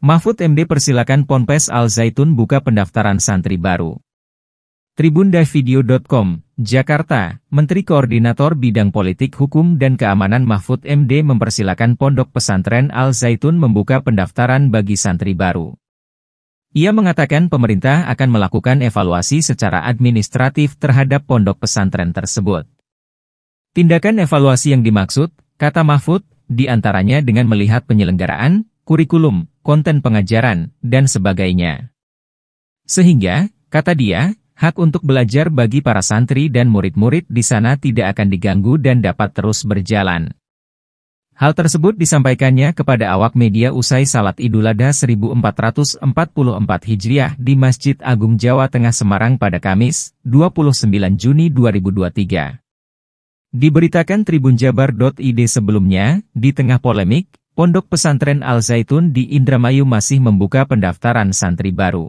Mahfud MD persilakan Ponpes Al Zaitun buka pendaftaran santri baru. Tribundavideo.com, Jakarta, Menteri Koordinator Bidang Politik Hukum dan Keamanan Mahfud MD mempersilakan Pondok Pesantren Al Zaitun membuka pendaftaran bagi santri baru. Ia mengatakan pemerintah akan melakukan evaluasi secara administratif terhadap pondok pesantren tersebut. Tindakan evaluasi yang dimaksud, kata Mahfud, diantaranya dengan melihat penyelenggaraan, kurikulum, konten pengajaran, dan sebagainya. Sehingga, kata dia, hak untuk belajar bagi para santri dan murid-murid di sana tidak akan diganggu dan dapat terus berjalan. Hal tersebut disampaikannya kepada awak media usai Salat Idul Adha 1444 Hijriah di Masjid Agung Jawa Tengah Semarang pada Kamis, 29 Juni 2023. Diberitakan Tribunjabar.id sebelumnya, di tengah polemik, Pondok Pesantren Al-Zaitun di Indramayu masih membuka pendaftaran santri baru.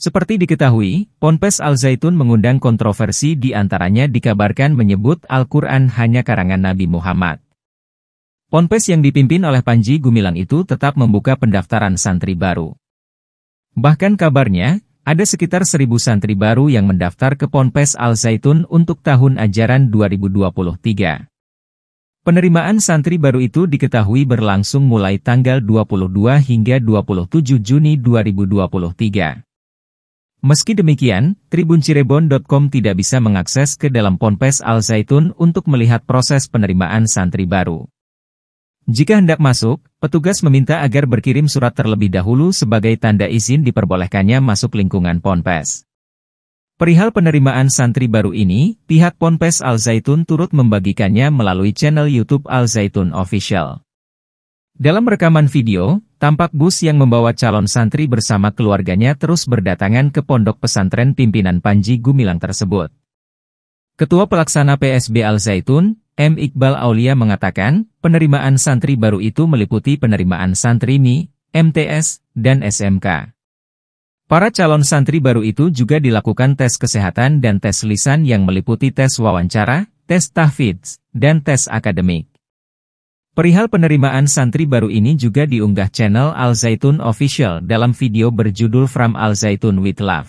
Seperti diketahui, Ponpes Al-Zaitun mengundang kontroversi di antaranya dikabarkan menyebut Al-Quran hanya karangan Nabi Muhammad. Ponpes yang dipimpin oleh Panji Gumilang itu tetap membuka pendaftaran santri baru. Bahkan kabarnya, ada sekitar seribu santri baru yang mendaftar ke Ponpes Al-Zaitun untuk tahun ajaran 2023. Penerimaan santri baru itu diketahui berlangsung mulai tanggal 22 hingga 27 Juni 2023. Meski demikian, TribunCirebon.com tidak bisa mengakses ke dalam Ponpes Al Zaitun untuk melihat proses penerimaan santri baru. Jika hendak masuk, petugas meminta agar berkirim surat terlebih dahulu sebagai tanda izin diperbolehkannya masuk lingkungan Ponpes. Perihal penerimaan santri baru ini, pihak Ponpes Al Zaitun turut membagikannya melalui channel YouTube Al Zaitun Official. Dalam rekaman video, tampak bus yang membawa calon santri bersama keluarganya terus berdatangan ke pondok pesantren pimpinan Panji Gumilang tersebut. Ketua Pelaksana PSB Al Zaitun, M. Iqbal Aulia mengatakan, penerimaan santri baru itu meliputi penerimaan santri MI, MTS, dan SMK. Para calon santri baru itu juga dilakukan tes kesehatan dan tes lisan yang meliputi tes wawancara, tes tahfidz, dan tes akademik. Perihal penerimaan santri baru ini juga diunggah channel Al Zaitun Official dalam video berjudul From Al Zaitun With Love.